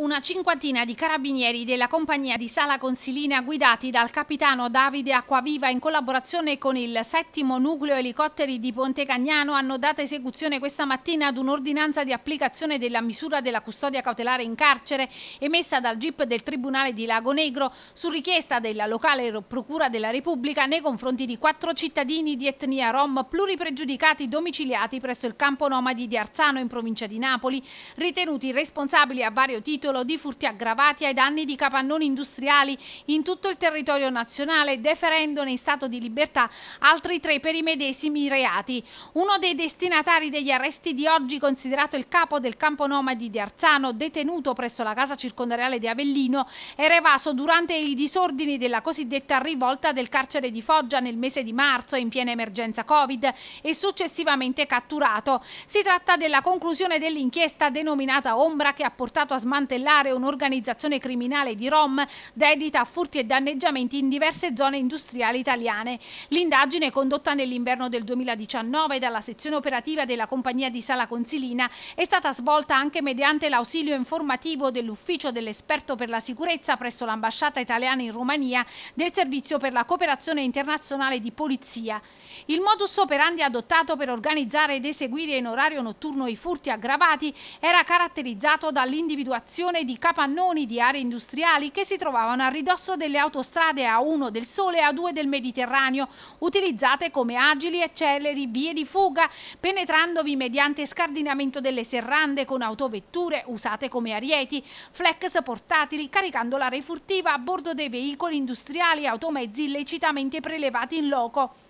Una cinquantina di carabinieri della compagnia di Sala Consilina guidati dal capitano Davide Acquaviva in collaborazione con il settimo nucleo elicotteri di Ponte Cagnano hanno dato esecuzione questa mattina ad un'ordinanza di applicazione della misura della custodia cautelare in carcere emessa dal GIP del Tribunale di Lago Negro su richiesta della locale Procura della Repubblica nei confronti di quattro cittadini di etnia rom pluripregiudicati domiciliati presso il campo nomadi di Arzano in provincia di Napoli, ritenuti responsabili a vario titolo titolo di furti aggravati ai danni di capannoni industriali in tutto il territorio nazionale, deferendone in stato di libertà altri tre per i medesimi reati. Uno dei destinatari degli arresti di oggi, considerato il capo del campo nomadi di Arzano, detenuto presso la casa circondariale di Avellino, era evaso durante i disordini della cosiddetta rivolta del carcere di Foggia nel mese di marzo in piena emergenza Covid e successivamente catturato. Si tratta della conclusione dell'inchiesta denominata Ombra che ha portato a smantellare dell'area un'organizzazione criminale di Rom dedita a furti e danneggiamenti in diverse zone industriali italiane. L'indagine condotta nell'inverno del 2019 dalla sezione operativa della compagnia di Sala Consilina è stata svolta anche mediante l'ausilio informativo dell'ufficio dell'esperto per la sicurezza presso l'ambasciata italiana in Romania del servizio per la cooperazione internazionale di polizia. Il modus operandi adottato per organizzare ed eseguire in orario notturno i furti aggravati era caratterizzato dall'individuazione costruzione di capannoni di aree industriali che si trovavano a ridosso delle autostrade A1 del Sole e A2 del Mediterraneo, utilizzate come agili e celeri vie di fuga, penetrandovi mediante scardinamento delle serrande con autovetture usate come arieti, flex portatili caricando l'area furtiva a bordo dei veicoli industriali e automezzi illecitamente prelevati in loco.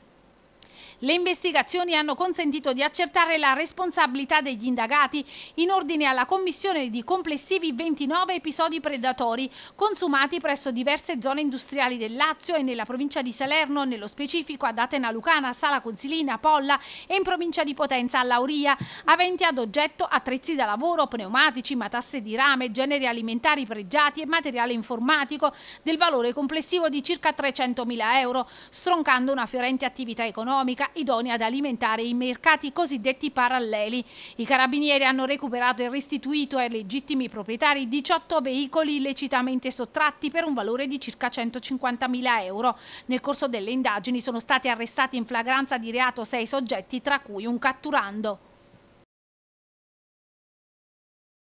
Le investigazioni hanno consentito di accertare la responsabilità degli indagati in ordine alla commissione di complessivi 29 episodi predatori consumati presso diverse zone industriali del Lazio e nella provincia di Salerno, nello specifico ad Atena Lucana, Sala Consilina, Polla e in provincia di Potenza a Lauria, aventi ad oggetto attrezzi da lavoro, pneumatici, matasse di rame, generi alimentari pregiati e materiale informatico del valore complessivo di circa 300.000 euro, stroncando una fiorente attività economica pubblica ad alimentare i mercati cosiddetti paralleli. I carabinieri hanno recuperato e restituito ai legittimi proprietari 18 veicoli illecitamente sottratti per un valore di circa 150.000 euro. Nel corso delle indagini sono stati arrestati in flagranza di reato sei soggetti, tra cui un catturando.